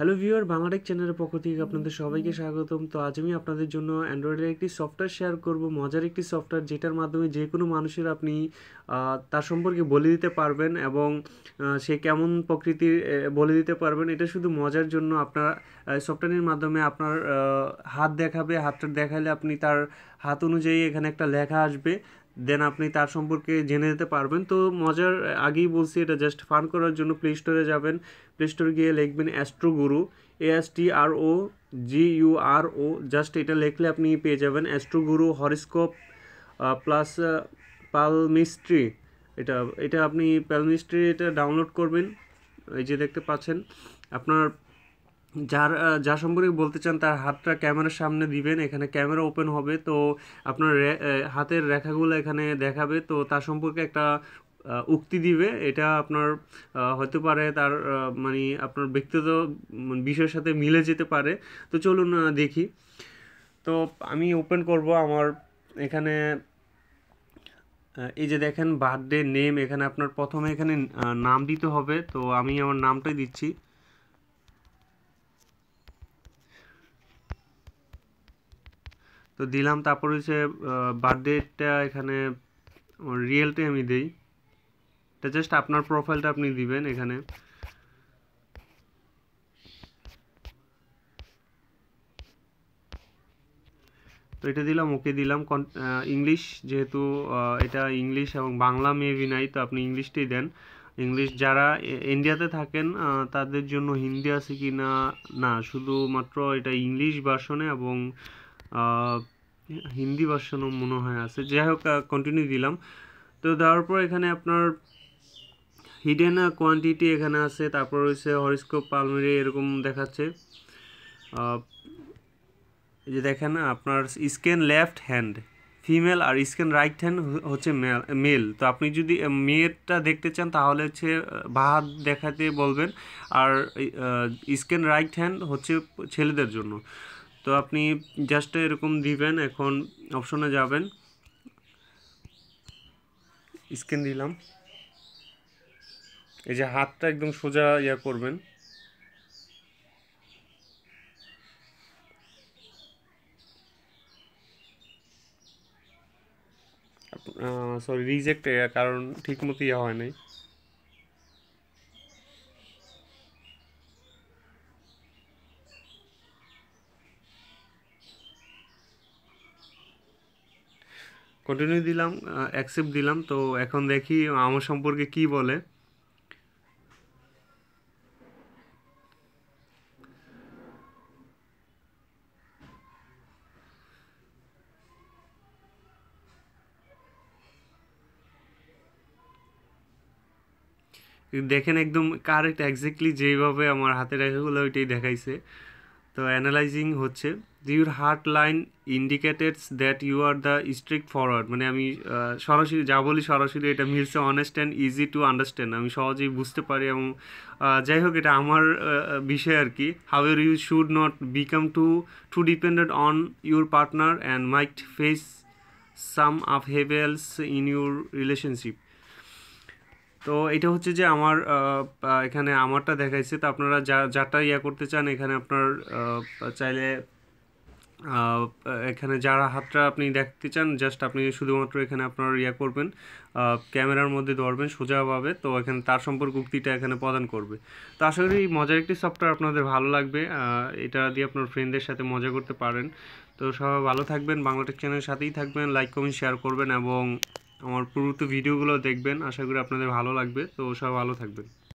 hello viewer Bangla Tech চ্যানেলের পক্ষ থেকে আপনাদের সবাইকে স্বাগতম তো আজ আমি আপনাদের জন্য অ্যান্ড্রয়েডের একটি সফটওয়্যার শেয়ার করব মজার একটি সফটওয়্যার যেটার মাধ্যমে যে কোনো মানুষের আপনি তার সম্পর্কে বলে দিতে পারবেন এবং সে কেমন প্রকৃতির বলে দিতে পারবেন এটা শুধু মজার জন্য আপনার সফটওয়্যারের মাধ্যমে আপনার হাত দেখাবে হাতটা দেখালে আপনি তার হাত অনুযায়ী এখানে একটা লেখা আসবে দেন আপনি তার সম্পর্কে জেনে যেতে পারবেন তো মজার আগেই বলছি এটা জাস্ট ফান করার জন্য প্লে স্টোরে যাবেন প্লে স্টোরে গিয়ে লিখবেন astro guru A S T R O G U R U just এটা লিখলে আপনি পেয়ে যাবেন অ্যাস্ট্রো গুরু হরিস্কোপ প্লাস পালমিস্ট্রি এটা এটা আপনি প্যালমিস্ট্রি এটা ডাউনলোড করবেন এই যে দেখতে পাচ্ছেন আপনার যার যা সম্পর্কে বলতে চান তার হাতটা ক্যামেরার সামনে দিবেন এখানে ক্যামেরা ওপেন হবে তো আপনার হাতের রেখাগুলো এখানে দেখাবে তো তার সম্পর্কে একটা উক্তি দিবে এটা আপনার হতে পারে তার মানে আপনার ব্যক্তিগত মানে বিষয়ের সাথে মিলে যেতে পারে তো চলুন দেখি তো আমি ওপেন করব আমার এখানে এই যে দেখেন বার্থডে নেম এখানে আপনার প্রথমে এখানে নাম দিতে হবে তো আমি আমার নামটাই দিচ্ছি তো দিলাম তারপর হচ্ছে বার্থডেটা এখানে রিয়েলটি আমি দিই এটা জাস্ট আপনার প্রোফাইলটা আপনি দিবেন এখানে তো এটা দিলাম ওকে দিলাম ইংলিশ যেহেতু এটা ইংলিশ এবং বাংলা মেবি নাই তো আপনি ইংলিশটাই দেন ইংলিশ যারা ইন্ডিয়াতে থাকেন তাদের জন্য হিন্দি আছে কি না না শুধুমাত্র এটা ইংলিশ ভার্সনে এবং হিন্দি ভার্সানও মনে হয় আছে যাই হোক কন্টিনিউ দিলাম তো দেওয়ার পর এখানে আপনার হিডেন কোয়ান্টিটি এখানে আছে তারপর রয়েছে হরিস্কোপ পালমেরি এরকম দেখাচ্ছে এই যে দেখেন আপনার স্ক্যান লেফট হ্যান্ড ফিমেল আর স্ক্যান রাইট হ্যান্ড হচ্ছে মেল তো আপনি যদি মেয়েরটা দেখতে চান তাহলে হচ্ছে বাহাত দেখাতে বলবেন আর স্ক্যান রাইট হ্যান্ড হচ্ছে ছেলেদের জন্য তো আপনি জাস্ট এরকম দিবেন এখন অপশনে যাবেন স্ক্রিন দিলাম এই যে হাতটা একদম সোজা ইয়া করবেন সরি রিজেক্ট কারণ ঠিক মতো ইয়া হয় নাই কন্টিনিউ দিলাম অ্যাকসেপ্ট দিলাম তো এখন দেখি আমার সম্পর্কে কি বলে দেখেন একদম কারেক্ট এক্স্যাক্টলি যেইভাবে আমার হাতের রেখাগুলো ওইটাই দেখাইছে তো অ্যানালাইজিং হচ্ছে your heart line indicates that you are the straightforward মানে আমি সরাসরি যা বলি সরাসরি এটা মিলস honest and easy to understand আমি সহজেই বুঝতে পারি এবং যাই হোক এটা আমার বিষয় আর কি however you should not become too too dependent on your partner and might face some of hassles in your relationship তো এটা হচ্ছে যে আমার এখানে আমারটা দেখাইছে তো আপনারা যা যাটা ইয়া করতে চান এখানে আপনার চাইলে এখানে যারা হাতটা আপনি দেখতে চান জাস্ট আপনি শুধুমাত্র এখানে আপনার ইয়া করবেন ক্যামেরার মধ্যে ধরবেন সোজাভাবে তো এখানে তার সম্পর্ক উক্তিটা এখানে প্রদান করবে তো আশা করি মজার একটি সফটওয়্যার আপনাদের ভালো লাগবে এটা দিয়ে আপনার ফ্রেন্ডদের সাথে মজা করতে পারেন তো সবাই ভালো থাকবেন বাংলাটেক চ্যানেলের সাথেই থাকবেন লাইক কমেন্ট শেয়ার করবেন এবং আমার পূর্বত ভিডিওগুলো দেখবেন আশা করি আপনাদের ভালো লাগবে তো সব ভালো থাকবেন